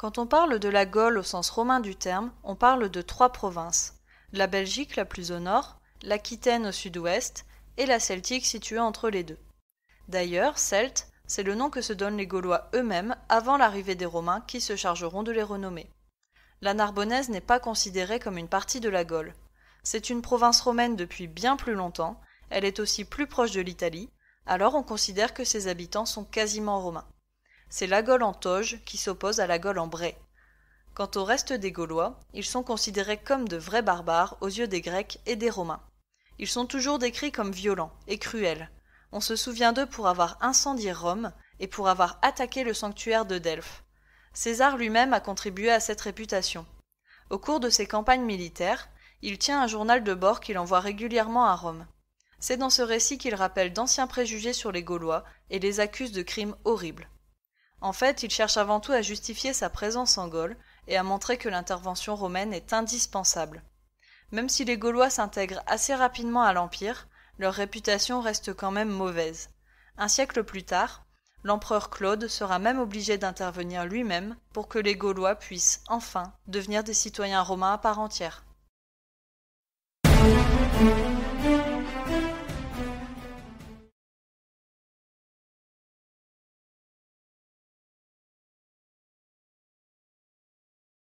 Quand on parle de la Gaule au sens romain du terme, on parle de trois provinces. La Belgique la plus au nord, l'Aquitaine au sud-ouest et la Celtique située entre les deux. D'ailleurs, Celte, c'est le nom que se donnent les Gaulois eux-mêmes avant l'arrivée des Romains qui se chargeront de les renommer. La Narbonnaise n'est pas considérée comme une partie de la Gaule. C'est une province romaine depuis bien plus longtemps, elle est aussi plus proche de l'Italie, alors on considère que ses habitants sont quasiment romains c'est la Gaule en toge qui s'oppose à la Gaule en bray. Quant au reste des Gaulois, ils sont considérés comme de vrais barbares aux yeux des Grecs et des Romains. Ils sont toujours décrits comme violents et cruels. On se souvient d'eux pour avoir incendié Rome et pour avoir attaqué le sanctuaire de Delphes. César lui-même a contribué à cette réputation. Au cours de ses campagnes militaires, il tient un journal de bord qu'il envoie régulièrement à Rome. C'est dans ce récit qu'il rappelle d'anciens préjugés sur les Gaulois et les accuse de crimes horribles. En fait, il cherche avant tout à justifier sa présence en Gaule et à montrer que l'intervention romaine est indispensable. Même si les Gaulois s'intègrent assez rapidement à l'Empire, leur réputation reste quand même mauvaise. Un siècle plus tard, l'empereur Claude sera même obligé d'intervenir lui-même pour que les Gaulois puissent, enfin, devenir des citoyens romains à part entière.